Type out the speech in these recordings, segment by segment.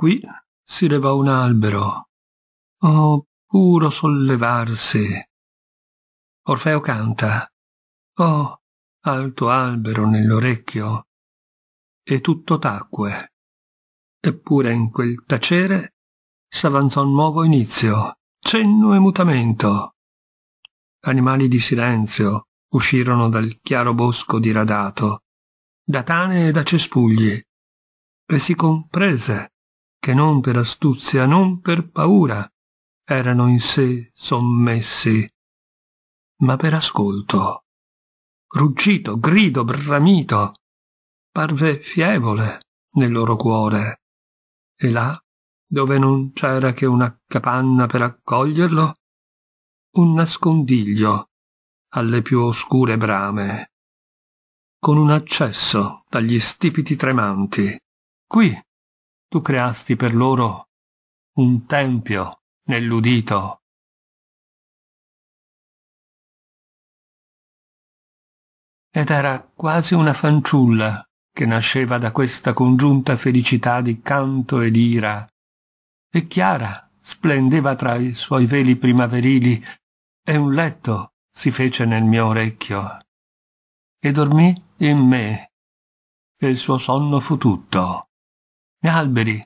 qui si levò un albero. Oh, puro sollevarsi! Orfeo canta. Oh, alto albero nell'orecchio! E tutto tacque. Eppure in quel tacere s'avanzò un nuovo inizio, cenno e mutamento. Animali di silenzio uscirono dal chiaro bosco diradato, da tane e da cespugli, e si comprese che non per astuzia, non per paura, erano in sé sommessi, ma per ascolto. Ruggito, grido, bramito, parve fievole nel loro cuore. E là, dove non c'era che una capanna per accoglierlo, un nascondiglio alle più oscure brame, con un accesso dagli stipiti tremanti. Qui, tu creasti per loro un tempio nell'udito. Ed era quasi una fanciulla che nasceva da questa congiunta felicità di canto ed ira, e Chiara splendeva tra i suoi veli primaverili e un letto si fece nel mio orecchio, e dormì in me, e il suo sonno fu tutto gli alberi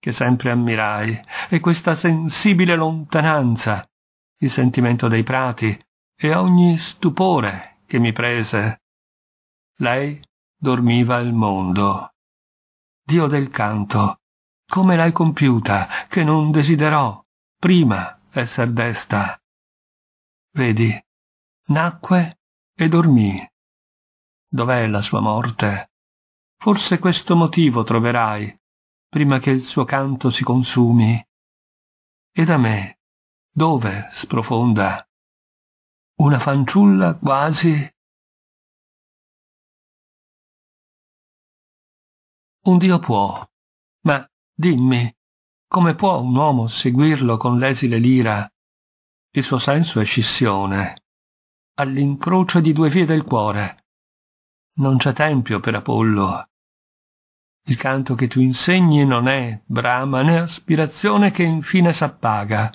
che sempre ammirai, e questa sensibile lontananza, il sentimento dei prati e ogni stupore che mi prese. Lei dormiva il mondo. Dio del canto, come l'hai compiuta, che non desiderò prima esser desta. Vedi, nacque e dormì. Dov'è la sua morte? Forse questo motivo troverai prima che il suo canto si consumi. E da me, dove sprofonda? Una fanciulla quasi? Un Dio può, ma dimmi, come può un uomo seguirlo con l'esile lira? Il suo senso è scissione, all'incrocio di due vie del cuore. Non c'è tempio per Apollo, il canto che tu insegni non è brama né aspirazione che infine s'appaga.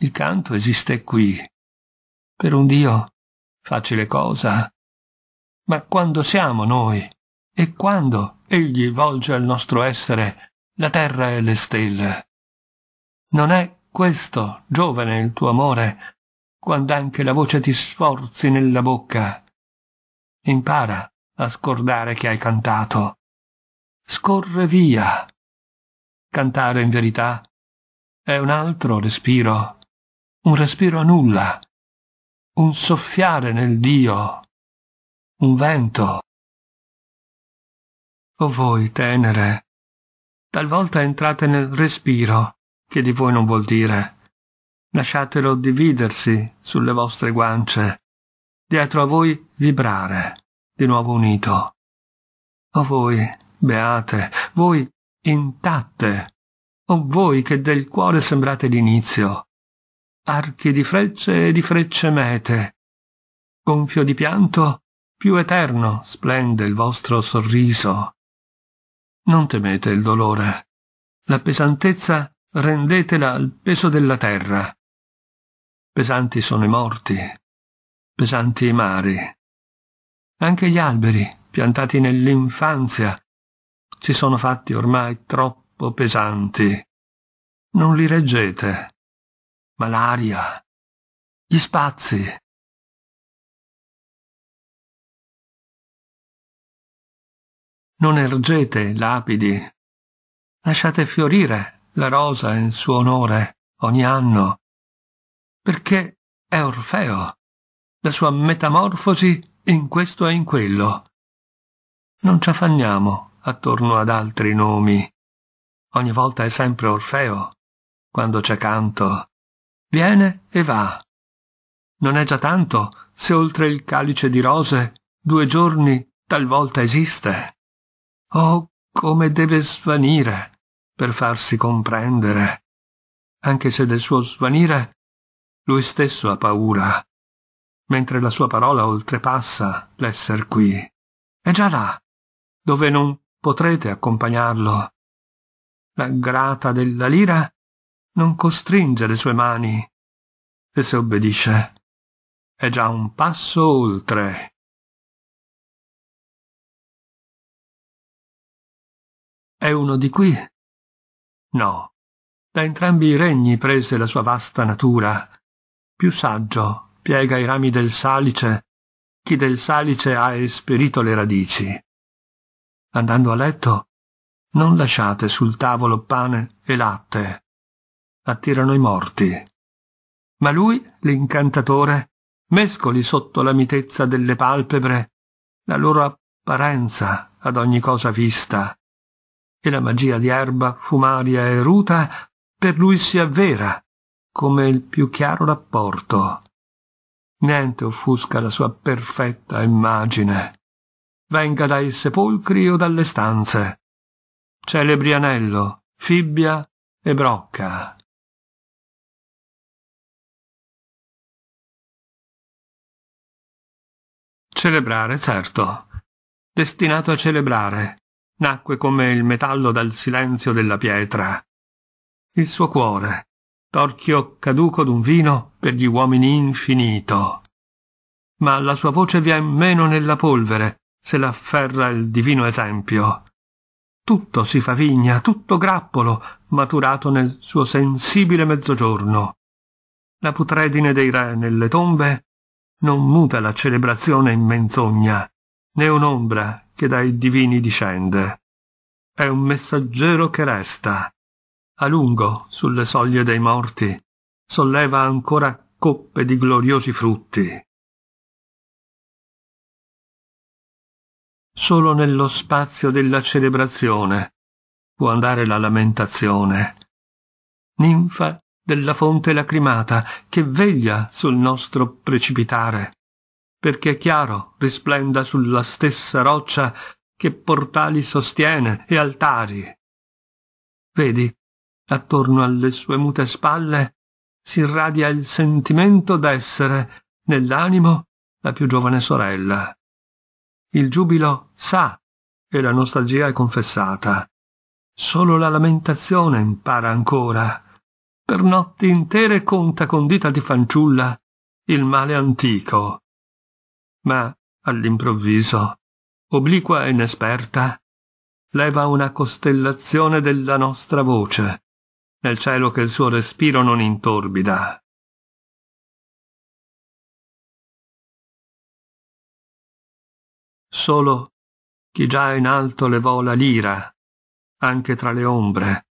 Il canto esiste qui. Per un Dio, facile cosa. Ma quando siamo noi? E quando egli volge al nostro essere la terra e le stelle? Non è questo, giovane, il tuo amore, quando anche la voce ti sforzi nella bocca. Impara a scordare che hai cantato scorre via. Cantare in verità è un altro respiro, un respiro a nulla, un soffiare nel Dio, un vento. O voi, tenere, talvolta entrate nel respiro, che di voi non vuol dire. Lasciatelo dividersi sulle vostre guance, dietro a voi vibrare, di nuovo unito. O voi, beate, voi intatte, o voi che del cuore sembrate l'inizio, archi di frecce e di frecce mete, gonfio di pianto, più eterno splende il vostro sorriso. Non temete il dolore, la pesantezza rendetela al peso della terra. Pesanti sono i morti, pesanti i mari. Anche gli alberi, piantati nell'infanzia, si sono fatti ormai troppo pesanti. Non li reggete. Ma l'aria, gli spazi. Non ergete lapidi. Lasciate fiorire la rosa in suo onore ogni anno, perché è Orfeo, la sua metamorfosi in questo e in quello. Non ci affanniamo attorno ad altri nomi. Ogni volta è sempre Orfeo, quando c'è canto. Viene e va. Non è già tanto se oltre il calice di rose due giorni talvolta esiste. Oh, come deve svanire per farsi comprendere, anche se del suo svanire lui stesso ha paura, mentre la sua parola oltrepassa l'esser qui. È già là, dove non potrete accompagnarlo. La grata della lira non costringe le sue mani, e se obbedisce è già un passo oltre. È uno di qui? No. Da entrambi i regni prese la sua vasta natura. Più saggio piega i rami del salice, chi del salice ha esperito le radici andando a letto, non lasciate sul tavolo pane e latte. Attirano i morti. Ma lui, l'incantatore, mescoli sotto la mitezza delle palpebre la loro apparenza ad ogni cosa vista, e la magia di erba fumaria e ruta per lui si avvera come il più chiaro rapporto. Niente offusca la sua perfetta immagine venga dai sepolcri o dalle stanze. Celebri Anello, Fibbia e Brocca. Celebrare, certo. Destinato a celebrare, nacque come il metallo dal silenzio della pietra. Il suo cuore, torchio caduco d'un vino per gli uomini infinito. Ma la sua voce vien meno nella polvere se l'afferra il divino esempio. Tutto si fa vigna, tutto grappolo, maturato nel suo sensibile mezzogiorno. La putredine dei re nelle tombe non muta la celebrazione in menzogna, né un'ombra che dai divini discende. È un messaggero che resta. A lungo, sulle soglie dei morti, solleva ancora coppe di gloriosi frutti. solo nello spazio della celebrazione può andare la lamentazione. Ninfa della fonte lacrimata che veglia sul nostro precipitare, perché chiaro risplenda sulla stessa roccia che portali sostiene e altari. Vedi, attorno alle sue mute spalle si irradia il sentimento d'essere nell'animo la più giovane sorella. Il giubilo sa e la nostalgia è confessata. Solo la lamentazione impara ancora. Per notti intere conta con dita di fanciulla il male antico. Ma all'improvviso, obliqua e inesperta, leva una costellazione della nostra voce, nel cielo che il suo respiro non intorbida. solo chi già in alto levò la lira, anche tra le ombre,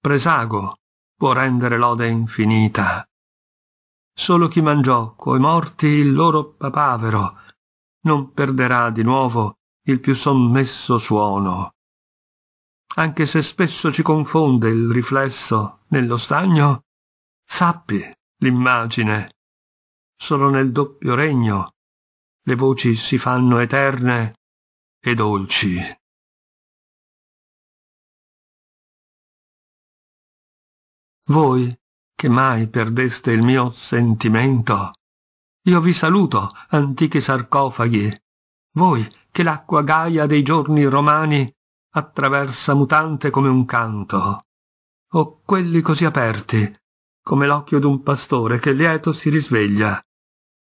presago può rendere lode infinita. Solo chi mangiò coi morti il loro papavero non perderà di nuovo il più sommesso suono. Anche se spesso ci confonde il riflesso nello stagno, sappi l'immagine, solo nel doppio regno le voci si fanno eterne e dolci. Voi, che mai perdeste il mio sentimento, io vi saluto, antichi sarcofaghi, voi che l'acqua gaia dei giorni romani attraversa mutante come un canto, o quelli così aperti, come l'occhio d'un pastore che lieto si risveglia,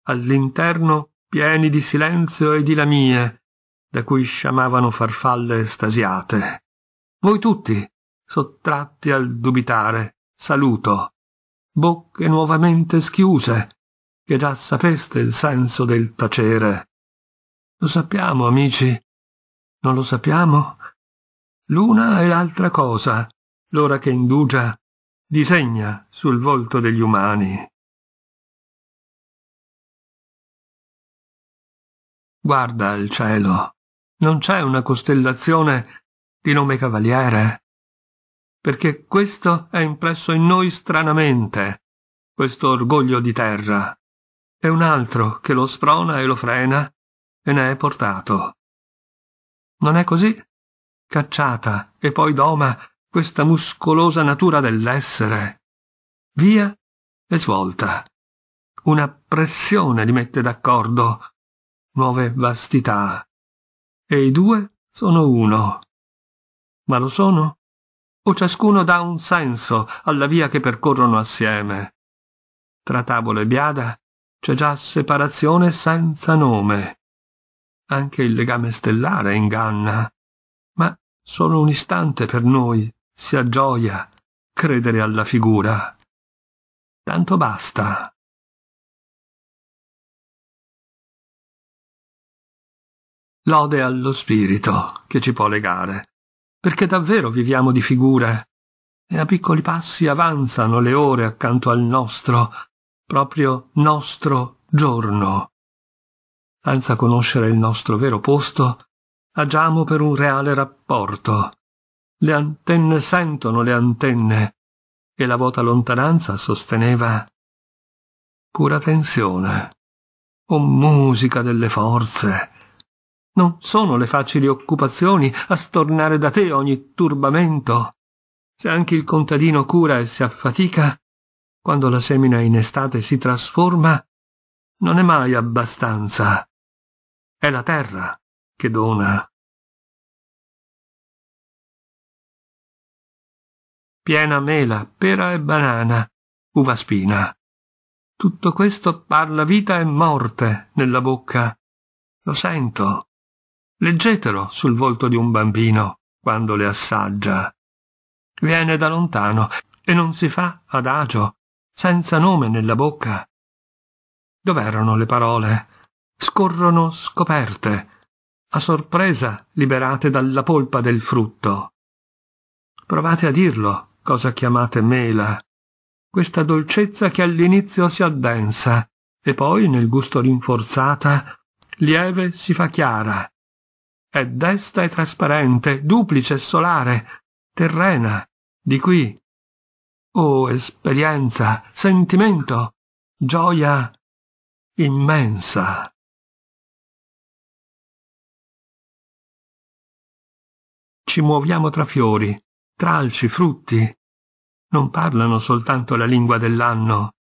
all'interno pieni di silenzio e di lamie, da cui sciamavano farfalle estasiate. Voi tutti, sottratti al dubitare, saluto, bocche nuovamente schiuse, che già sapeste il senso del tacere. Lo sappiamo, amici, non lo sappiamo? L'una e l'altra cosa, l'ora che indugia, disegna sul volto degli umani. Guarda il cielo. Non c'è una costellazione di nome Cavaliere? Perché questo è impresso in noi stranamente, questo orgoglio di terra. È un altro che lo sprona e lo frena e ne è portato. Non è così? Cacciata e poi doma questa muscolosa natura dell'essere. Via e svolta. Una pressione li mette d'accordo, nuove vastità. E i due sono uno. Ma lo sono? O ciascuno dà un senso alla via che percorrono assieme. Tra tavolo e biada c'è già separazione senza nome. Anche il legame stellare inganna, ma solo un istante per noi sia gioia credere alla figura. Tanto basta. lode allo spirito che ci può legare, perché davvero viviamo di figure, e a piccoli passi avanzano le ore accanto al nostro, proprio nostro giorno. Senza conoscere il nostro vero posto, agiamo per un reale rapporto. Le antenne sentono le antenne, e la vuota lontananza sosteneva pura tensione o musica delle forze non sono le facili occupazioni a stornare da te ogni turbamento. Se anche il contadino cura e si affatica, quando la semina in estate si trasforma, non è mai abbastanza. È la terra che dona. Piena mela, pera e banana, uva spina. Tutto questo parla vita e morte nella bocca. Lo sento. Leggetelo sul volto di un bambino quando le assaggia. Viene da lontano e non si fa adagio, senza nome nella bocca. Dov'erano le parole? Scorrono scoperte, a sorpresa liberate dalla polpa del frutto. Provate a dirlo, cosa chiamate mela, questa dolcezza che all'inizio si addensa e poi nel gusto rinforzata, lieve si fa chiara è desta e trasparente, duplice e solare, terrena, di qui. Oh, esperienza, sentimento, gioia immensa. Ci muoviamo tra fiori, tralci, frutti. Non parlano soltanto la lingua dell'anno.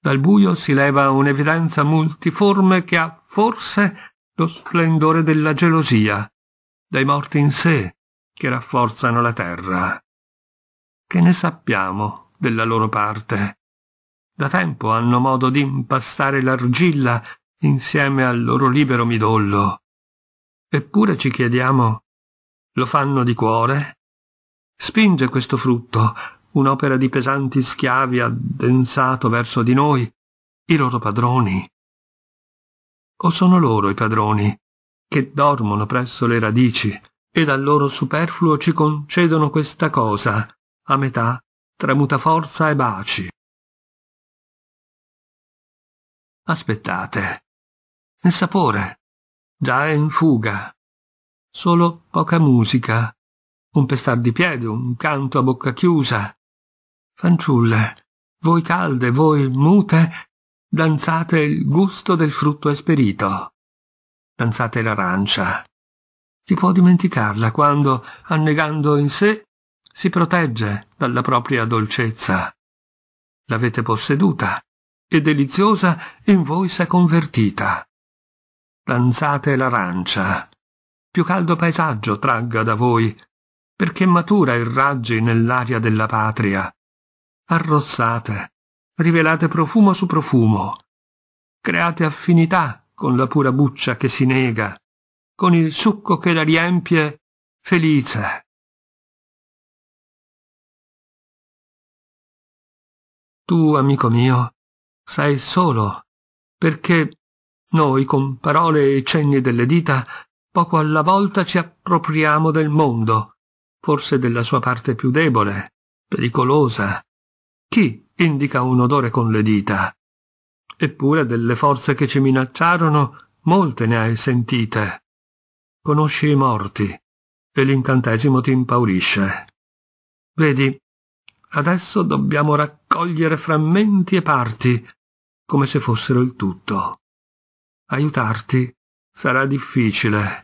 Dal buio si leva un'evidenza multiforme che ha forse lo splendore della gelosia, dai morti in sé che rafforzano la terra. Che ne sappiamo della loro parte? Da tempo hanno modo di impastare l'argilla insieme al loro libero midollo. Eppure ci chiediamo, lo fanno di cuore? Spinge questo frutto, un'opera di pesanti schiavi addensato verso di noi, i loro padroni, o sono loro i padroni, che dormono presso le radici e dal loro superfluo ci concedono questa cosa, a metà, tramuta forza e baci. Aspettate. Il sapore già è in fuga. Solo poca musica. Un pestar di piede, un canto a bocca chiusa. Fanciulle, voi calde, voi mute, danzate il gusto del frutto esperito, danzate l'arancia. Chi può dimenticarla quando, annegando in sé, si protegge dalla propria dolcezza? L'avete posseduta e deliziosa in voi si è convertita. Danzate l'arancia. Più caldo paesaggio tragga da voi, perché matura i raggi nell'aria della patria. Arrossate, rivelate profumo su profumo, create affinità con la pura buccia che si nega, con il succo che la riempie felice. Tu, amico mio, sei solo, perché noi con parole e cenni delle dita poco alla volta ci appropriamo del mondo, forse della sua parte più debole, pericolosa. Chi indica un odore con le dita. Eppure delle forze che ci minacciarono molte ne hai sentite. Conosci i morti e l'incantesimo ti impaurisce. Vedi, adesso dobbiamo raccogliere frammenti e parti, come se fossero il tutto. Aiutarti sarà difficile.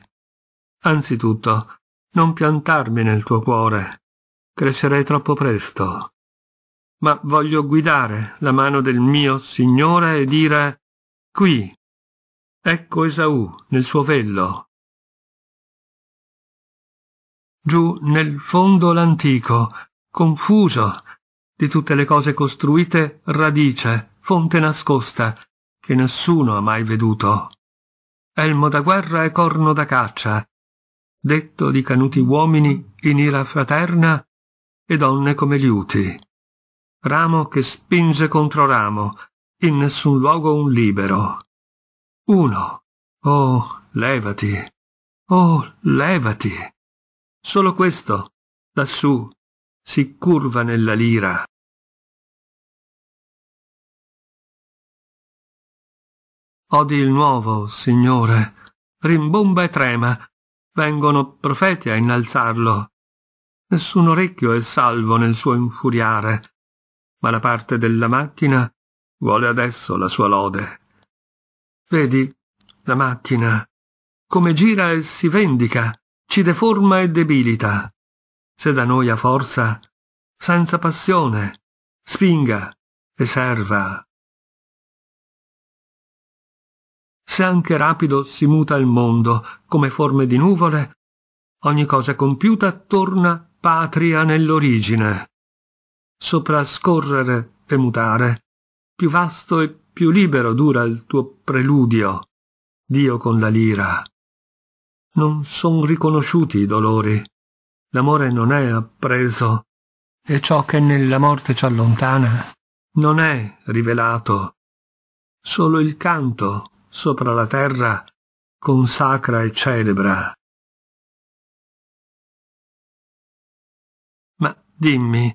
Anzitutto, non piantarmi nel tuo cuore. Crescerei troppo presto ma voglio guidare la mano del mio Signore e dire qui. Ecco Esaù nel suo vello. Giù nel fondo l'antico, confuso, di tutte le cose costruite, radice, fonte nascosta, che nessuno ha mai veduto. Elmo da guerra e corno da caccia, detto di canuti uomini in ira fraterna e donne come liuti ramo che spinge contro ramo, in nessun luogo un libero. Uno. Oh, levati. Oh, levati. Solo questo, lassù, si curva nella lira. Odi il nuovo, Signore, rimbomba e trema, vengono profeti a innalzarlo. Nessun orecchio è salvo nel suo infuriare, ma la parte della macchina vuole adesso la sua lode. Vedi, la macchina, come gira e si vendica, ci deforma e debilita. Se da noi ha forza, senza passione, spinga e serva. Se anche rapido si muta il mondo come forme di nuvole, ogni cosa compiuta torna patria nell'origine soprascorrere e mutare. Più vasto e più libero dura il tuo preludio, Dio con la lira. Non son riconosciuti i dolori, l'amore non è appreso, e ciò che nella morte ci allontana non è rivelato. Solo il canto sopra la terra consacra e celebra. Ma dimmi,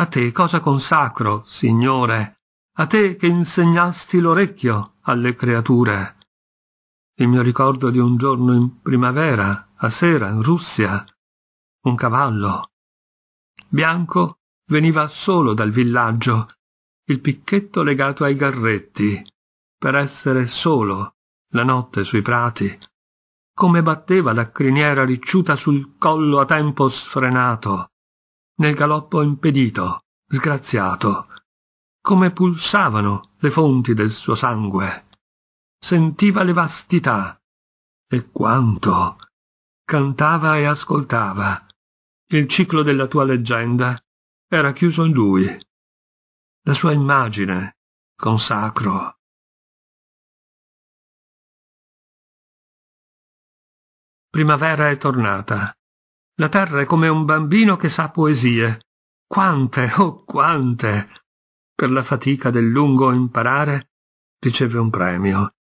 a te cosa consacro, Signore, a te che insegnasti l'orecchio alle creature. Il mio ricordo di un giorno in primavera, a sera, in Russia, un cavallo. Bianco veniva solo dal villaggio, il picchetto legato ai garretti, per essere solo la notte sui prati. Come batteva la criniera ricciuta sul collo a tempo sfrenato nel galoppo impedito, sgraziato, come pulsavano le fonti del suo sangue. Sentiva le vastità e quanto cantava e ascoltava. Il ciclo della tua leggenda era chiuso in lui. La sua immagine, consacro, primavera è tornata. La terra è come un bambino che sa poesie. Quante, oh quante! Per la fatica del lungo imparare riceve un premio.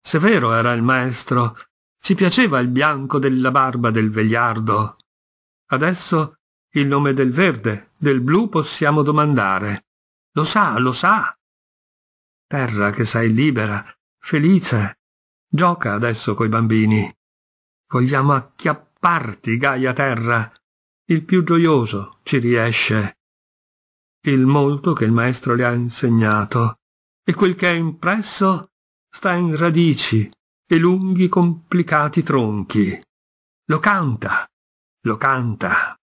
Severo era il maestro, ci piaceva il bianco della barba del vegliardo. Adesso il nome del verde, del blu possiamo domandare. Lo sa, lo sa. Terra che sai libera, felice. Gioca adesso coi bambini. Vogliamo acchiappare Parti, Gaia Terra! Il più gioioso ci riesce. Il molto che il maestro le ha insegnato e quel che è impresso sta in radici e lunghi complicati tronchi. Lo canta, lo canta.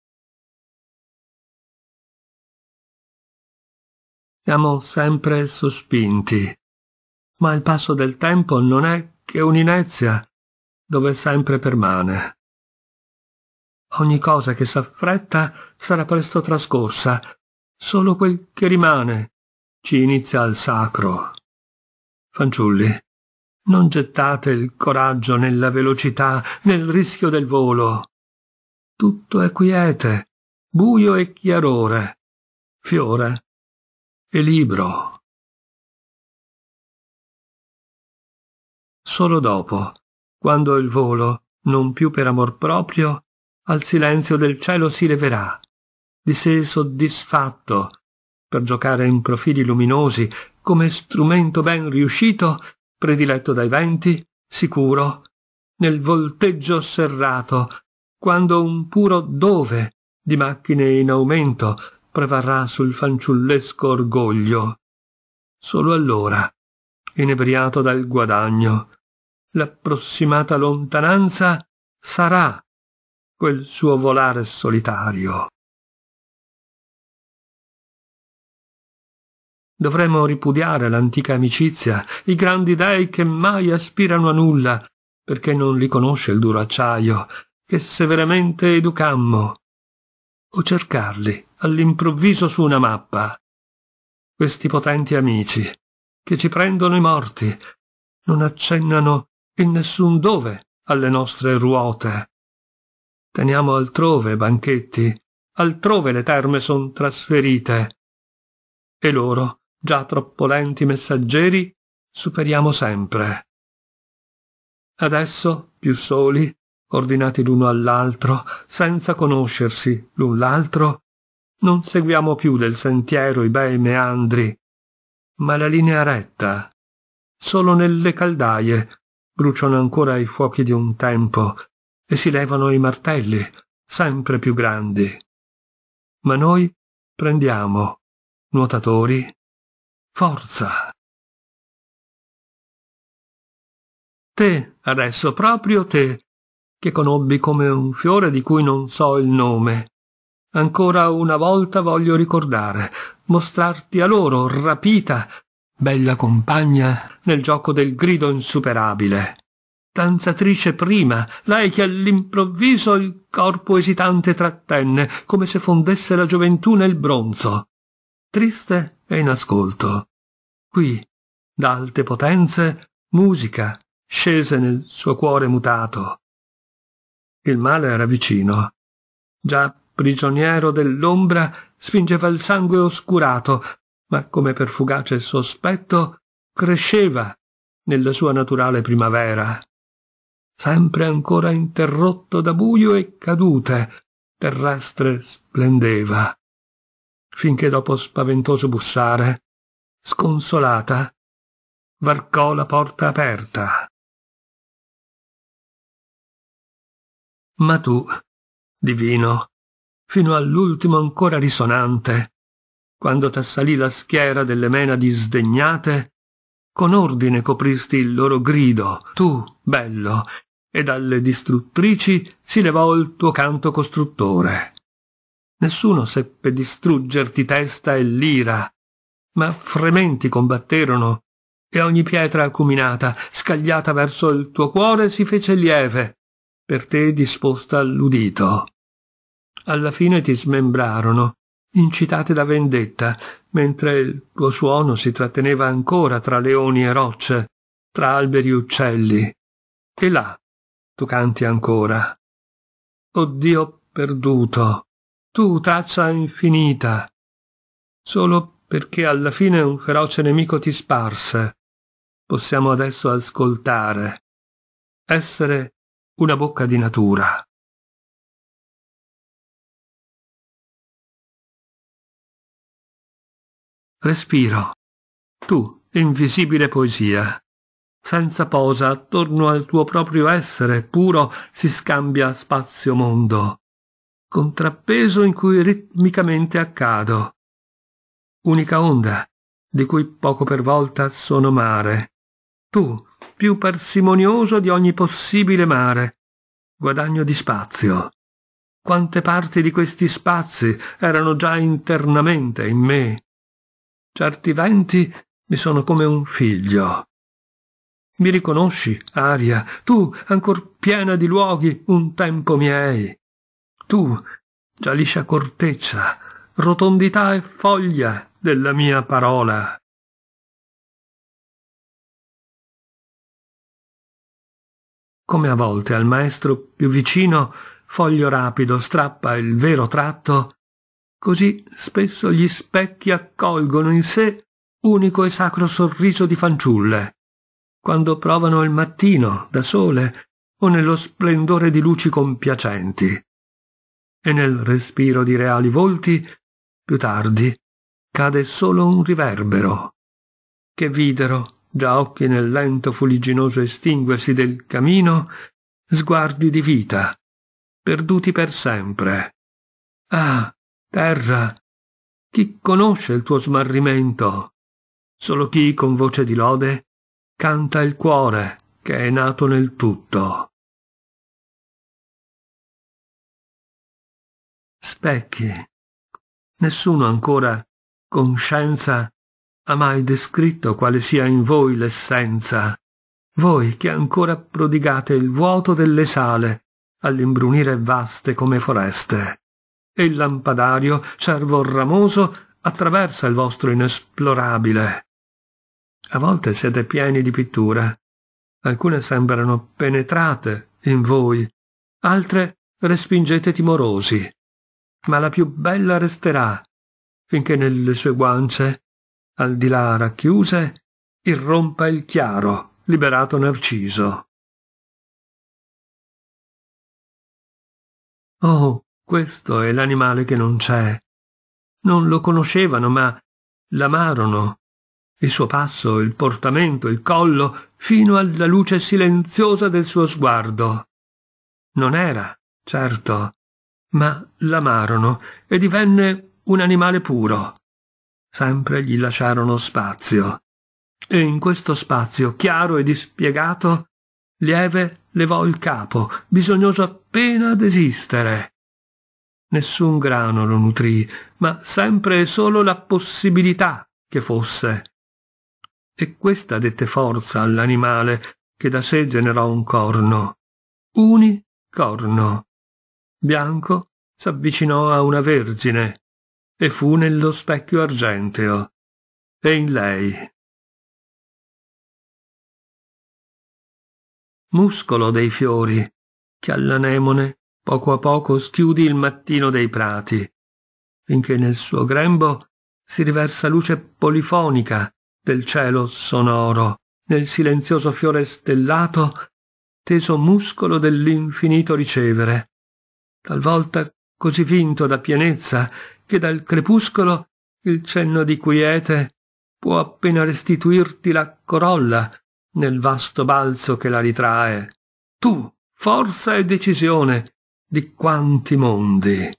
Siamo sempre sospinti, ma il passo del tempo non è che un'inezia dove sempre permane. Ogni cosa che s'affretta sarà presto trascorsa. Solo quel che rimane ci inizia al sacro. Fanciulli, non gettate il coraggio nella velocità, nel rischio del volo. Tutto è quiete, buio e chiarore, fiore e libro. Solo dopo, quando il volo, non più per amor proprio, al silenzio del cielo si leverà, di sé soddisfatto, per giocare in profili luminosi, come strumento ben riuscito, prediletto dai venti, sicuro, nel volteggio serrato, quando un puro dove di macchine in aumento prevarrà sul fanciullesco orgoglio. Solo allora, inebriato dal guadagno, l'approssimata lontananza sarà quel suo volare solitario. Dovremmo ripudiare l'antica amicizia, i grandi dei che mai aspirano a nulla, perché non li conosce il duro acciaio, che severamente educammo, o cercarli all'improvviso su una mappa. Questi potenti amici, che ci prendono i morti, non accennano in nessun dove alle nostre ruote, Teniamo altrove banchetti, altrove le terme son trasferite. E loro, già troppo lenti messaggeri, superiamo sempre. Adesso, più soli, ordinati l'uno all'altro, senza conoscersi l'un l'altro, non seguiamo più del sentiero i bei meandri, ma la linea retta. Solo nelle caldaie bruciano ancora i fuochi di un tempo, e si levano i martelli, sempre più grandi. Ma noi prendiamo, nuotatori, forza. Te, adesso proprio te, che conobbi come un fiore di cui non so il nome, ancora una volta voglio ricordare, mostrarti a loro, rapita, bella compagna, nel gioco del grido insuperabile danzatrice prima, lei che all'improvviso il corpo esitante trattenne, come se fondesse la gioventù nel bronzo. Triste e in ascolto. Qui, d'alte potenze, musica scese nel suo cuore mutato. Il male era vicino. Già prigioniero dell'ombra, spingeva il sangue oscurato, ma come per fugace sospetto, cresceva nella sua naturale primavera sempre ancora interrotto da buio e cadute, terrestre splendeva. Finché dopo spaventoso bussare, sconsolata, varcò la porta aperta. Ma tu, divino, fino all'ultimo ancora risonante, quando t'assalì la schiera delle mena disdegnate, con ordine copristi il loro grido, tu, bello, e dalle distruttrici si levò il tuo canto costruttore. Nessuno seppe distruggerti testa e lira, ma frementi combatterono, e ogni pietra acuminata, scagliata verso il tuo cuore, si fece lieve, per te disposta all'udito. Alla fine ti smembrarono, incitate da vendetta, mentre il tuo suono si tratteneva ancora tra leoni e rocce, tra alberi e uccelli. E là, tu canti ancora. O Dio perduto, tu tazza infinita, solo perché alla fine un feroce nemico ti sparse, possiamo adesso ascoltare, essere una bocca di natura. Respiro, tu, invisibile poesia, senza posa attorno al tuo proprio essere puro si scambia spazio-mondo, contrappeso in cui ritmicamente accado. Unica onda, di cui poco per volta sono mare. Tu, più parsimonioso di ogni possibile mare, guadagno di spazio. Quante parti di questi spazi erano già internamente in me? Certi venti mi sono come un figlio mi riconosci, aria, tu, ancor piena di luoghi un tempo miei. Tu, già liscia corteccia, rotondità e foglia della mia parola. Come a volte al maestro più vicino, foglio rapido strappa il vero tratto, così spesso gli specchi accolgono in sé unico e sacro sorriso di fanciulle quando provano il mattino da sole o nello splendore di luci compiacenti, e nel respiro di reali volti, più tardi, cade solo un riverbero, che videro, già occhi nel lento fuliginoso estinguersi del camino, sguardi di vita, perduti per sempre. Ah, terra, chi conosce il tuo smarrimento? Solo chi con voce di lode canta il cuore che è nato nel tutto. Specchi. Nessuno ancora con scienza ha mai descritto quale sia in voi l'essenza, voi che ancora prodigate il vuoto delle sale all'imbrunire vaste come foreste. E il lampadario, cervo ramoso, attraversa il vostro inesplorabile a volte siete pieni di pittura. Alcune sembrano penetrate in voi, altre respingete timorosi. Ma la più bella resterà, finché nelle sue guance, al di là racchiuse, irrompa il chiaro, liberato Narciso. Oh, questo è l'animale che non c'è. Non lo conoscevano, ma l'amarono il suo passo, il portamento, il collo, fino alla luce silenziosa del suo sguardo. Non era, certo, ma l'amarono e divenne un animale puro. Sempre gli lasciarono spazio. E in questo spazio chiaro e dispiegato, lieve levò il capo, bisognoso appena desistere. Nessun grano lo nutrì, ma sempre e solo la possibilità che fosse e questa dette forza all'animale che da sé generò un corno. Uni corno. Bianco s'avvicinò a una vergine e fu nello specchio argenteo e in lei. Muscolo dei fiori che all'anemone poco a poco schiudi il mattino dei prati, finché nel suo grembo si riversa luce polifonica del cielo sonoro, nel silenzioso fiore stellato, teso muscolo dell'infinito ricevere, talvolta così vinto da pienezza che dal crepuscolo il cenno di quiete può appena restituirti la corolla nel vasto balzo che la ritrae. Tu, forza e decisione di quanti mondi.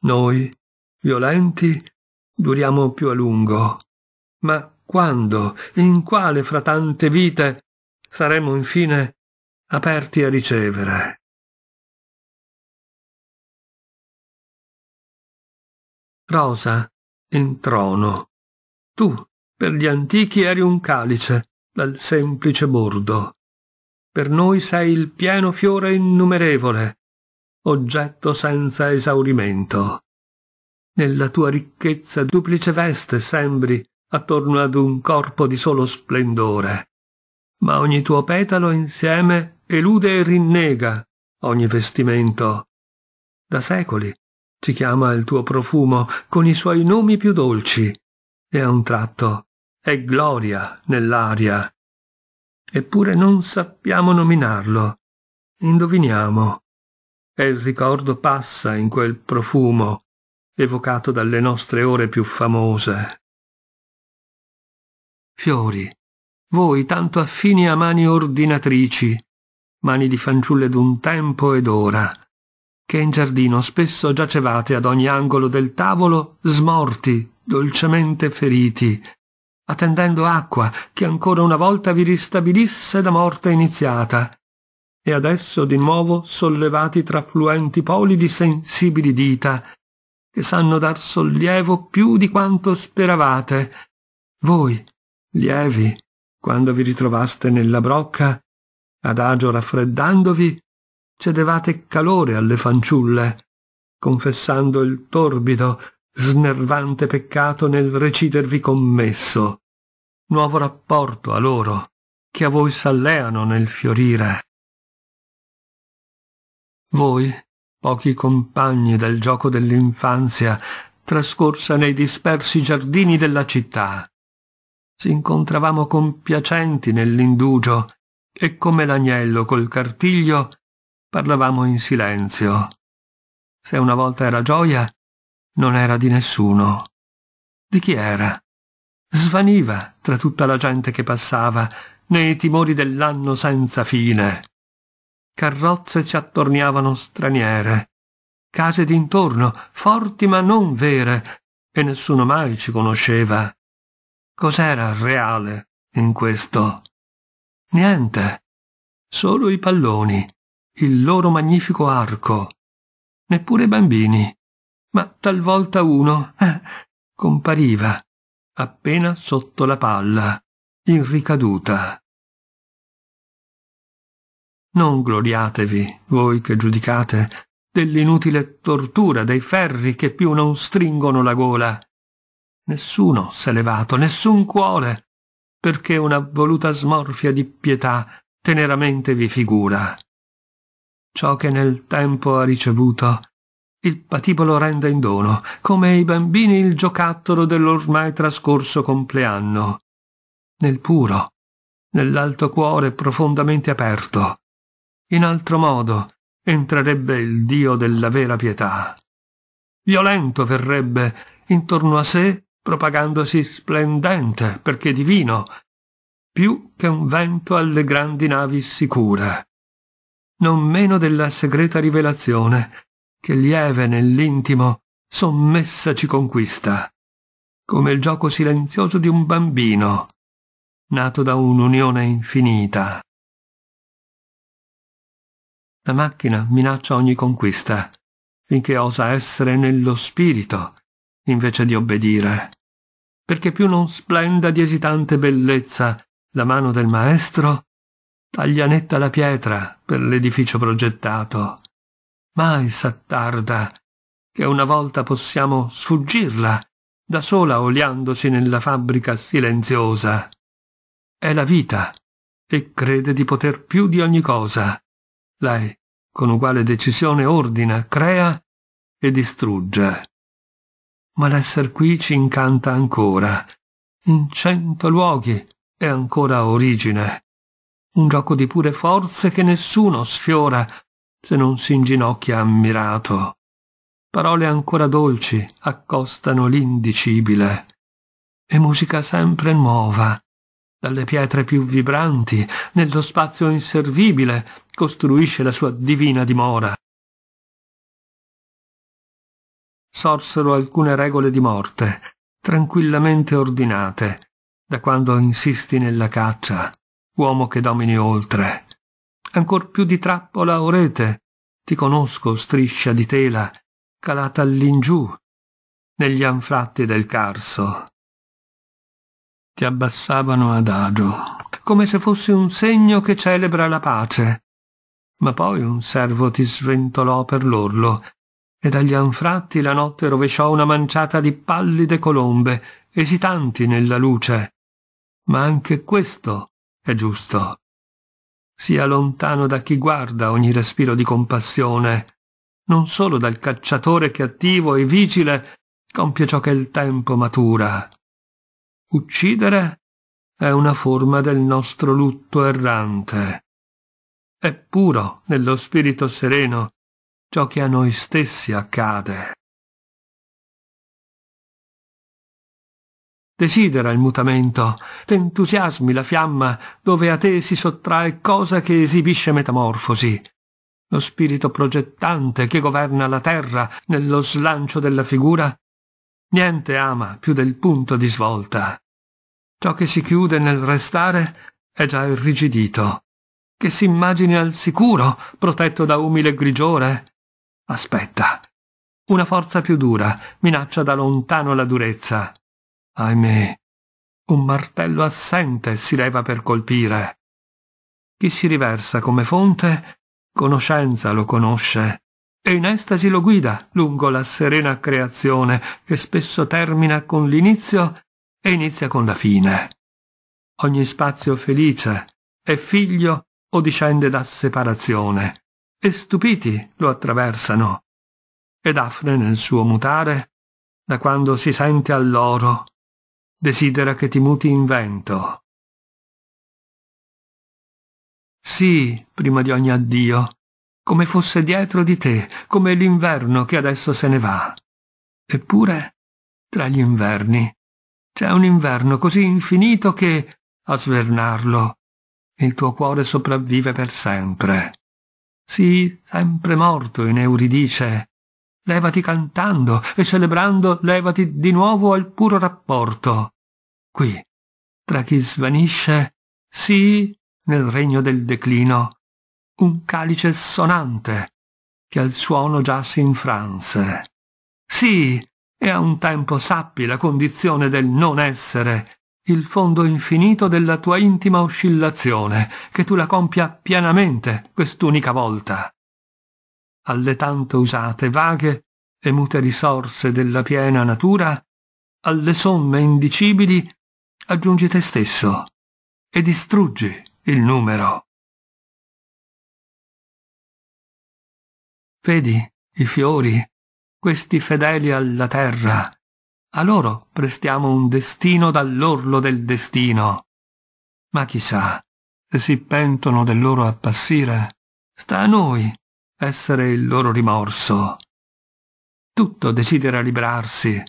Noi, violenti, duriamo più a lungo, ma quando e in quale fra tante vite saremo infine aperti a ricevere. Rosa in trono. Tu, per gli antichi, eri un calice dal semplice bordo. Per noi sei il pieno fiore innumerevole, oggetto senza esaurimento. Nella tua ricchezza duplice veste sembri attorno ad un corpo di solo splendore. Ma ogni tuo petalo insieme elude e rinnega ogni vestimento. Da secoli ci chiama il tuo profumo con i suoi nomi più dolci, e a un tratto è gloria nell'aria. Eppure non sappiamo nominarlo. Indoviniamo. E il ricordo passa in quel profumo, evocato dalle nostre ore più famose fiori, voi tanto affini a mani ordinatrici, mani di fanciulle d'un tempo ed ora, che in giardino spesso giacevate ad ogni angolo del tavolo, smorti, dolcemente feriti, attendendo acqua che ancora una volta vi ristabilisse da morte iniziata, e adesso di nuovo sollevati tra fluenti poli di sensibili dita, che sanno dar sollievo più di quanto speravate, voi lievi, quando vi ritrovaste nella brocca, adagio raffreddandovi, cedevate calore alle fanciulle, confessando il torbido, snervante peccato nel recidervi commesso, nuovo rapporto a loro, che a voi s'alleano nel fiorire. Voi, pochi compagni del gioco dell'infanzia, trascorsa nei dispersi giardini della città, si incontravamo compiacenti nell'indugio e come l'agnello col cartiglio parlavamo in silenzio. Se una volta era gioia, non era di nessuno. Di chi era? Svaniva tra tutta la gente che passava, nei timori dell'anno senza fine. Carrozze ci attorniavano straniere, case d'intorno, forti ma non vere, e nessuno mai ci conosceva. Cos'era reale in questo? Niente. Solo i palloni, il loro magnifico arco. Neppure i bambini. Ma talvolta uno eh, compariva appena sotto la palla, in ricaduta. Non gloriatevi, voi che giudicate, dell'inutile tortura dei ferri che più non stringono la gola, Nessuno s'è levato, nessun cuore, perché una voluta smorfia di pietà teneramente vi figura. Ciò che nel tempo ha ricevuto, il patibolo rende in dono, come i bambini il giocattolo dell'ormai trascorso compleanno. Nel puro, nell'alto cuore profondamente aperto. In altro modo entrerebbe il Dio della vera pietà. Violento verrebbe intorno a sé propagandosi splendente, perché divino, più che un vento alle grandi navi sicure, non meno della segreta rivelazione che lieve nell'intimo sommessa ci conquista, come il gioco silenzioso di un bambino, nato da un'unione infinita. La macchina minaccia ogni conquista, finché osa essere nello spirito, invece di obbedire perché più non splenda di esitante bellezza la mano del maestro, taglia netta la pietra per l'edificio progettato. Mai s'attarda, che una volta possiamo sfuggirla, da sola oliandosi nella fabbrica silenziosa. È la vita, e crede di poter più di ogni cosa. Lei, con uguale decisione, ordina, crea e distrugge ma l'esser qui ci incanta ancora, in cento luoghi è ancora origine. Un gioco di pure forze che nessuno sfiora se non si inginocchia ammirato. Parole ancora dolci accostano l'indicibile. E musica sempre nuova, dalle pietre più vibranti, nello spazio inservibile, costruisce la sua divina dimora. sorsero alcune regole di morte, tranquillamente ordinate, da quando insisti nella caccia, uomo che domini oltre. Ancor più di trappola o rete, ti conosco striscia di tela, calata all'ingiù, negli anfratti del carso. Ti abbassavano adagio, come se fosse un segno che celebra la pace. Ma poi un servo ti sventolò per l'orlo e dagli anfratti la notte rovesciò una manciata di pallide colombe, esitanti nella luce. Ma anche questo è giusto. Sia lontano da chi guarda ogni respiro di compassione, non solo dal cacciatore che attivo e vigile compie ciò che il tempo matura. Uccidere è una forma del nostro lutto errante. È puro nello spirito sereno ciò che a noi stessi accade. Desidera il mutamento, t'entusiasmi la fiamma dove a te si sottrae cosa che esibisce metamorfosi. Lo spirito progettante che governa la terra nello slancio della figura, niente ama più del punto di svolta. Ciò che si chiude nel restare è già irrigidito. Che s'immagini al sicuro, protetto da umile grigiore, Aspetta. Una forza più dura minaccia da lontano la durezza. Ahimè, un martello assente si leva per colpire. Chi si riversa come fonte, conoscenza lo conosce, e in estasi lo guida lungo la serena creazione che spesso termina con l'inizio e inizia con la fine. Ogni spazio felice è figlio o discende da separazione, e stupiti lo attraversano. E Daphne nel suo mutare, da quando si sente all'oro, desidera che ti muti in vento. Sì, prima di ogni addio, come fosse dietro di te, come l'inverno che adesso se ne va. Eppure, tra gli inverni, c'è un inverno così infinito che, a svernarlo, il tuo cuore sopravvive per sempre. Sì, sempre morto in Euridice. Levati cantando e celebrando, levati di nuovo al puro rapporto. Qui, tra chi svanisce, sì, nel regno del declino, un calice sonante che al suono già si infranse. Sì, e a un tempo sappi la condizione del non essere, il fondo infinito della tua intima oscillazione, che tu la compia pianamente quest'unica volta. Alle tanto usate vaghe e mute risorse della piena natura, alle somme indicibili, aggiungi te stesso e distruggi il numero. Vedi i fiori, questi fedeli alla terra, a loro prestiamo un destino dall'orlo del destino. Ma chissà, se si pentono del loro appassire, sta a noi essere il loro rimorso. Tutto desidera liberarsi,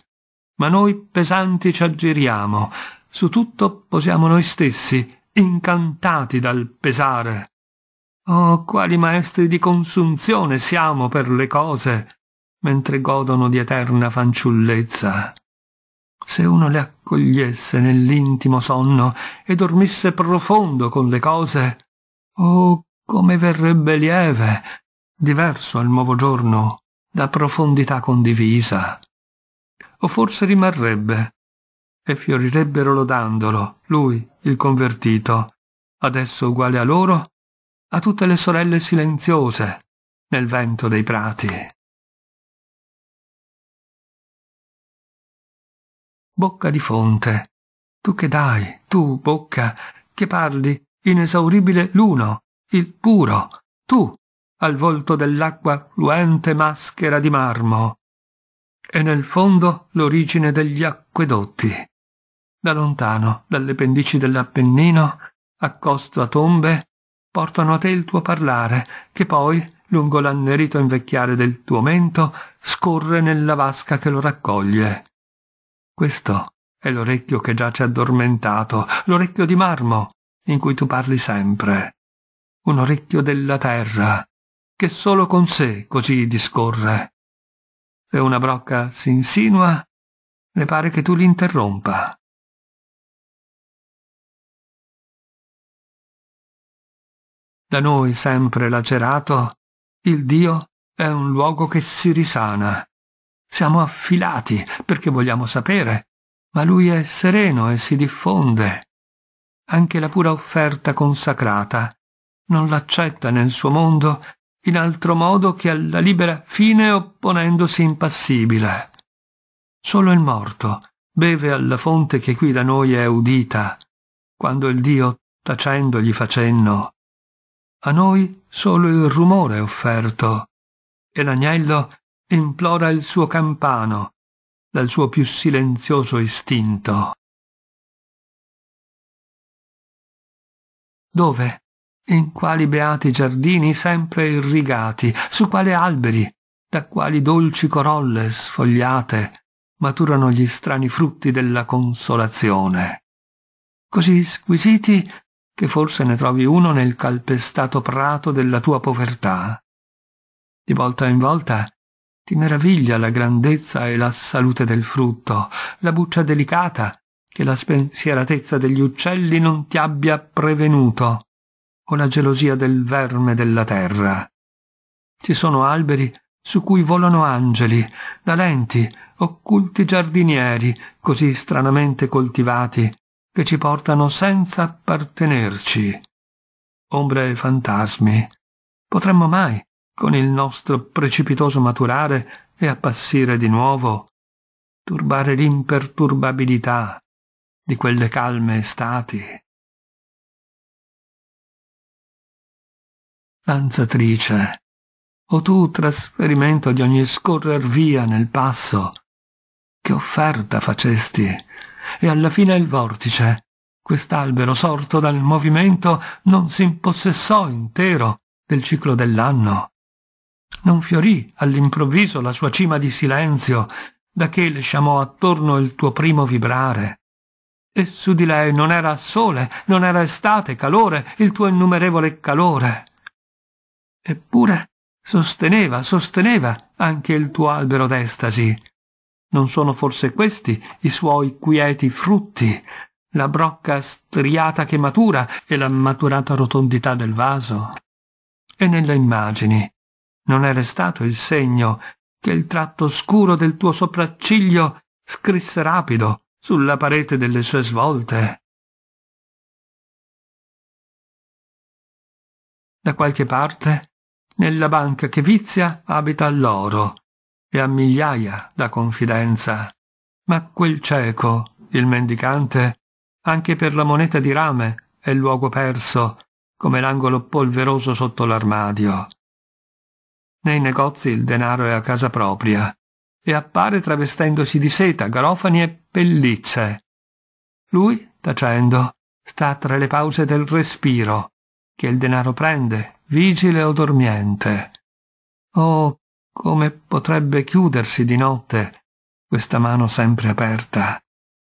ma noi pesanti ci aggiriamo, su tutto posiamo noi stessi, incantati dal pesare. Oh, quali maestri di consunzione siamo per le cose, mentre godono di eterna fanciullezza. Se uno le accogliesse nell'intimo sonno e dormisse profondo con le cose, oh, come verrebbe lieve, diverso al nuovo giorno, da profondità condivisa. O forse rimarrebbe, e fiorirebbero lodandolo, lui, il convertito, adesso uguale a loro, a tutte le sorelle silenziose, nel vento dei prati. bocca di fonte. Tu che dai, tu, bocca, che parli, inesauribile l'uno, il puro, tu, al volto dell'acqua fluente maschera di marmo. E nel fondo l'origine degli acquedotti. Da lontano, dalle pendici dell'Appennino, accosto a tombe, portano a te il tuo parlare, che poi, lungo l'annerito invecchiare del tuo mento, scorre nella vasca che lo raccoglie. Questo è l'orecchio che giace addormentato, l'orecchio di marmo in cui tu parli sempre. Un orecchio della terra, che solo con sé così discorre. Se una brocca si insinua, le pare che tu l'interrompa. Da noi sempre lacerato, il Dio è un luogo che si risana siamo affilati perché vogliamo sapere, ma lui è sereno e si diffonde. Anche la pura offerta consacrata non l'accetta nel suo mondo in altro modo che alla libera fine opponendosi impassibile. Solo il morto beve alla fonte che qui da noi è udita, quando il Dio tacendo gli fa cenno. A noi solo il rumore è offerto, e l'agnello implora il suo campano dal suo più silenzioso istinto. Dove? In quali beati giardini sempre irrigati? Su quali alberi? Da quali dolci corolle sfogliate maturano gli strani frutti della consolazione? Così squisiti che forse ne trovi uno nel calpestato prato della tua povertà. Di volta in volta ti meraviglia la grandezza e la salute del frutto, la buccia delicata che la spensieratezza degli uccelli non ti abbia prevenuto, o la gelosia del verme della terra. Ci sono alberi su cui volano angeli, da lenti, occulti giardinieri, così stranamente coltivati, che ci portano senza appartenerci. Ombre e fantasmi. Potremmo mai con il nostro precipitoso maturare e appassire di nuovo, turbare l'imperturbabilità di quelle calme estati. Danzatrice, o tu trasferimento di ogni scorrer via nel passo, che offerta facesti, e alla fine il vortice, quest'albero sorto dal movimento, non si impossessò intero del ciclo dell'anno, non fiorì all'improvviso la sua cima di silenzio, da che le sciamò attorno il tuo primo vibrare. E su di lei non era sole, non era estate, calore, il tuo innumerevole calore. Eppure sosteneva, sosteneva anche il tuo albero d'estasi. Non sono forse questi i suoi quieti frutti, la brocca striata che matura e la maturata rotondità del vaso? E nelle immagini, non è restato il segno che il tratto scuro del tuo sopracciglio scrisse rapido sulla parete delle sue svolte. Da qualche parte, nella banca che vizia abita l'oro e a migliaia la confidenza, ma quel cieco, il mendicante, anche per la moneta di rame è luogo perso, come l'angolo polveroso sotto l'armadio. Nei negozi il denaro è a casa propria e appare travestendosi di seta, garofani e pellicce. Lui, tacendo, sta tra le pause del respiro, che il denaro prende, vigile o dormiente. Oh, come potrebbe chiudersi di notte questa mano sempre aperta.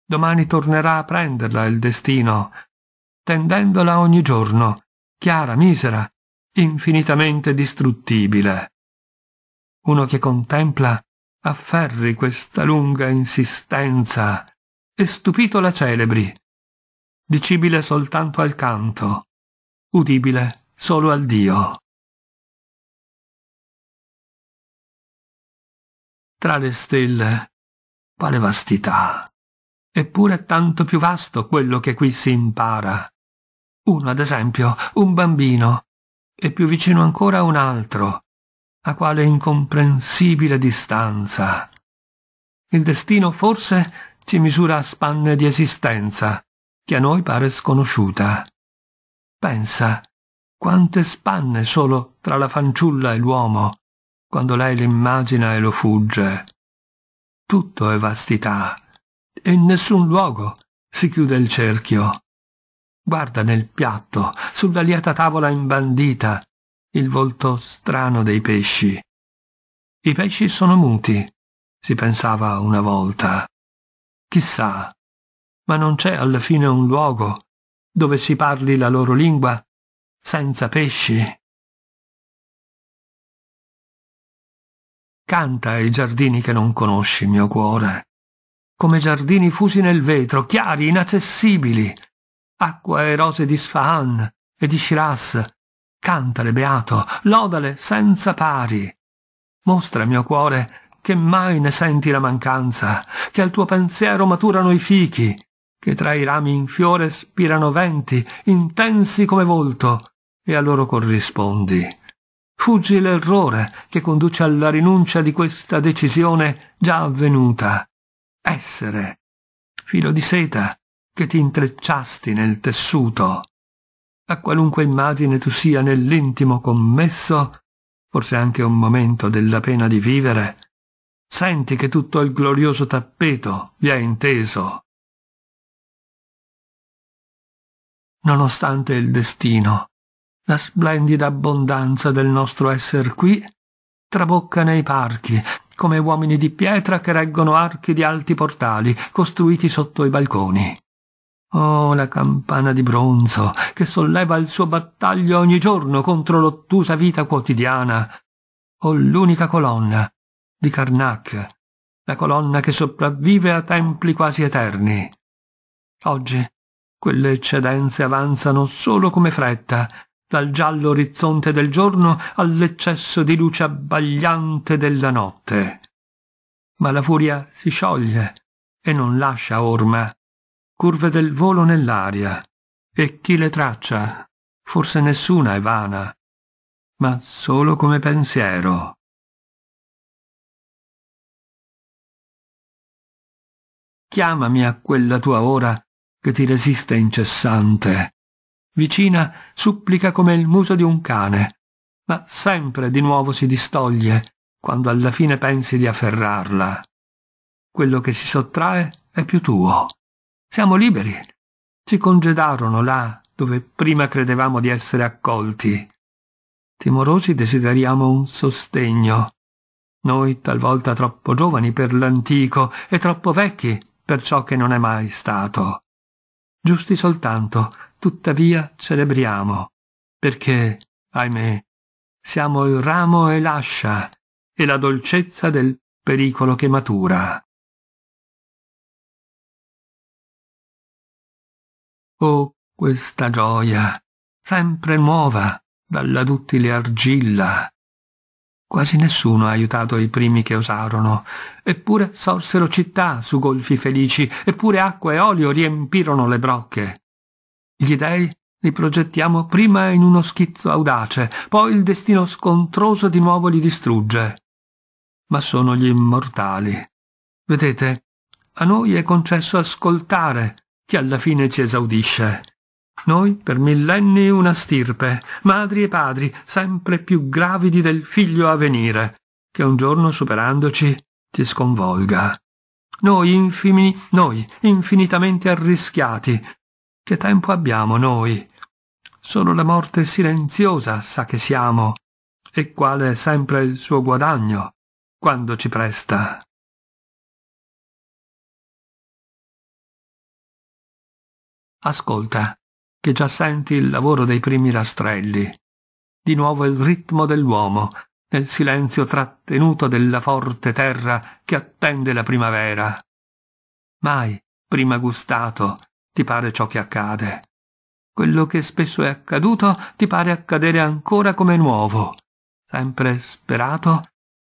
Domani tornerà a prenderla il destino, tendendola ogni giorno, chiara, misera, infinitamente distruttibile. Uno che contempla afferri questa lunga insistenza e stupito la celebri, dicibile soltanto al canto, udibile solo al Dio. Tra le stelle, quale vastità! Eppure è tanto più vasto quello che qui si impara. Uno, ad esempio, un bambino, e più vicino ancora un altro, a quale incomprensibile distanza. Il destino forse ci misura a spanne di esistenza, che a noi pare sconosciuta. Pensa, quante spanne solo tra la fanciulla e l'uomo, quando lei l'immagina e lo fugge. Tutto è vastità, e in nessun luogo si chiude il cerchio. Guarda nel piatto, sulla lieta tavola imbandita, il volto strano dei pesci. I pesci sono muti, si pensava una volta. Chissà, ma non c'è alla fine un luogo dove si parli la loro lingua senza pesci? Canta i giardini che non conosci, mio cuore, come giardini fusi nel vetro, chiari, inaccessibili, acqua e rose di Sfahan e di Shiraz. Cantale, beato, lodale senza pari. Mostra, mio cuore, che mai ne senti la mancanza, che al tuo pensiero maturano i fichi, che tra i rami in fiore spirano venti, intensi come volto, e a loro corrispondi. Fuggi l'errore che conduce alla rinuncia di questa decisione già avvenuta. Essere. Filo di seta, che ti intrecciasti nel tessuto. A qualunque immagine tu sia nell'intimo commesso, forse anche un momento della pena di vivere, senti che tutto il glorioso tappeto vi è inteso. Nonostante il destino, la splendida abbondanza del nostro esser qui trabocca nei parchi, come uomini di pietra che reggono archi di alti portali costruiti sotto i balconi. Oh, la campana di bronzo che solleva il suo battaglio ogni giorno contro l'ottusa vita quotidiana. Oh, l'unica colonna di Karnak, la colonna che sopravvive a templi quasi eterni. Oggi quelle eccedenze avanzano solo come fretta, dal giallo orizzonte del giorno all'eccesso di luce abbagliante della notte. Ma la furia si scioglie e non lascia orma curve del volo nell'aria. E chi le traccia? Forse nessuna è vana, ma solo come pensiero. Chiamami a quella tua ora che ti resiste incessante. Vicina supplica come il muso di un cane, ma sempre di nuovo si distoglie quando alla fine pensi di afferrarla. Quello che si sottrae è più tuo. Siamo liberi. Ci congedarono là dove prima credevamo di essere accolti. Timorosi desideriamo un sostegno. Noi talvolta troppo giovani per l'antico e troppo vecchi per ciò che non è mai stato. Giusti soltanto, tuttavia celebriamo, perché, ahimè, siamo il ramo e l'ascia e la dolcezza del pericolo che matura. Oh, questa gioia, sempre nuova, dalla duttile argilla. Quasi nessuno ha aiutato i primi che osarono, eppure sorsero città su golfi felici, eppure acqua e olio riempirono le brocche. Gli dei li progettiamo prima in uno schizzo audace, poi il destino scontroso di nuovo li distrugge. Ma sono gli immortali. Vedete, a noi è concesso ascoltare, che alla fine ci esaudisce. Noi per millenni una stirpe, madri e padri sempre più gravidi del figlio a venire, che un giorno superandoci ti sconvolga. Noi infimi, noi infinitamente arrischiati. Che tempo abbiamo noi? Solo la morte silenziosa sa che siamo, e quale è sempre il suo guadagno, quando ci presta. Ascolta, che già senti il lavoro dei primi rastrelli. Di nuovo il ritmo dell'uomo, nel silenzio trattenuto della forte terra che attende la primavera. Mai, prima gustato, ti pare ciò che accade. Quello che spesso è accaduto ti pare accadere ancora come nuovo. Sempre sperato,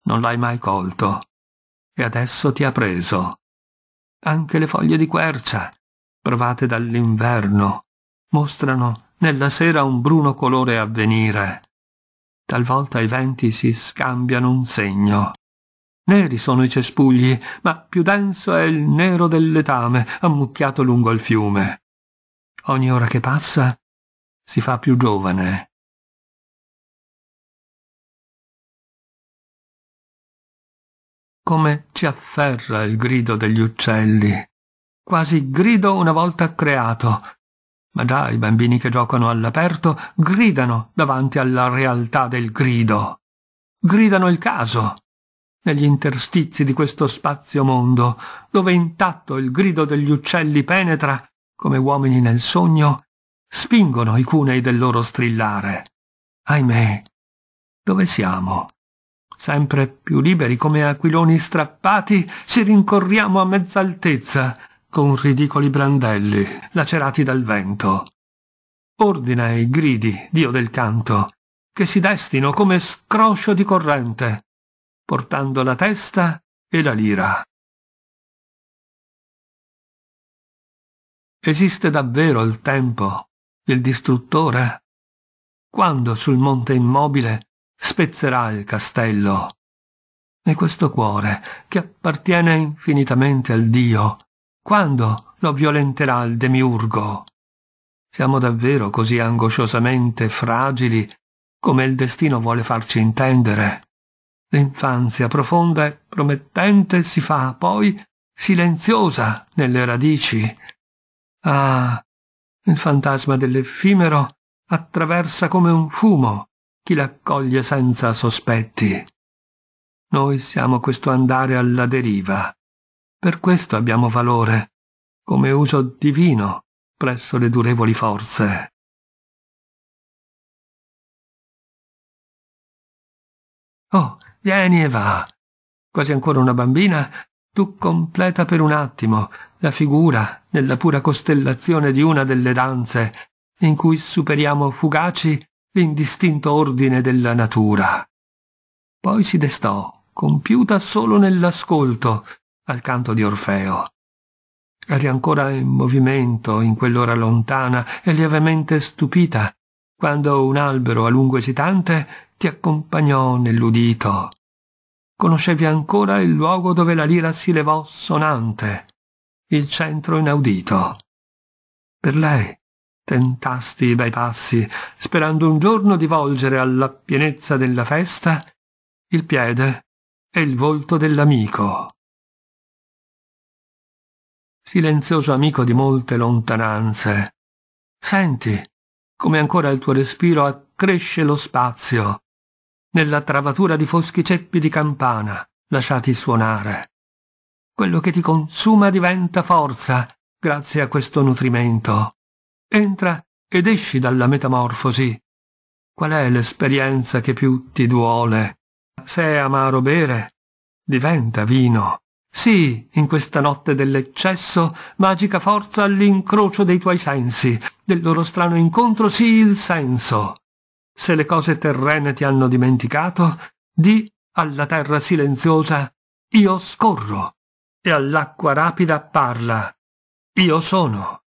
non l'hai mai colto. E adesso ti ha preso. Anche le foglie di quercia, provate dall'inverno, mostrano nella sera un bruno colore a venire. Talvolta i venti si scambiano un segno. Neri sono i cespugli, ma più denso è il nero del letame ammucchiato lungo il fiume. Ogni ora che passa si fa più giovane. Come ci afferra il grido degli uccelli quasi grido una volta creato. Ma già i bambini che giocano all'aperto gridano davanti alla realtà del grido. Gridano il caso, negli interstizi di questo spazio mondo, dove intatto il grido degli uccelli penetra, come uomini nel sogno, spingono i cunei del loro strillare. Ahimè, dove siamo? Sempre più liberi come aquiloni strappati, ci rincorriamo a mezz'altezza, con ridicoli brandelli, lacerati dal vento. Ordina i gridi, Dio del canto, che si destino come scroscio di corrente, portando la testa e la lira. Esiste davvero il tempo, il distruttore? Quando sul monte immobile spezzerà il castello? E questo cuore, che appartiene infinitamente al Dio, quando lo violenterà il demiurgo? Siamo davvero così angosciosamente fragili come il destino vuole farci intendere. L'infanzia profonda e promettente si fa poi silenziosa nelle radici. Ah, il fantasma dell'effimero attraversa come un fumo chi l'accoglie senza sospetti. Noi siamo questo andare alla deriva, per questo abbiamo valore, come uso divino presso le durevoli forze. Oh, vieni e va. Quasi ancora una bambina, tu completa per un attimo la figura nella pura costellazione di una delle danze in cui superiamo fugaci l'indistinto ordine della natura. Poi si destò, compiuta solo nell'ascolto, al canto di Orfeo. Eri ancora in movimento in quell'ora lontana e lievemente stupita, quando un albero a lungo esitante ti accompagnò nell'udito. Conoscevi ancora il luogo dove la lira si levò sonante, il centro inaudito. Per lei tentasti i bei passi, sperando un giorno di volgere alla pienezza della festa il piede e il volto dell'amico silenzioso amico di molte lontananze. Senti come ancora il tuo respiro accresce lo spazio, nella travatura di foschi ceppi di campana lasciati suonare. Quello che ti consuma diventa forza grazie a questo nutrimento. Entra ed esci dalla metamorfosi. Qual è l'esperienza che più ti duole? Se è amaro bere, diventa vino. Sì, in questa notte dell'eccesso, magica forza all'incrocio dei tuoi sensi, del loro strano incontro sì il senso. Se le cose terrene ti hanno dimenticato, di alla terra silenziosa io scorro e all'acqua rapida parla io sono.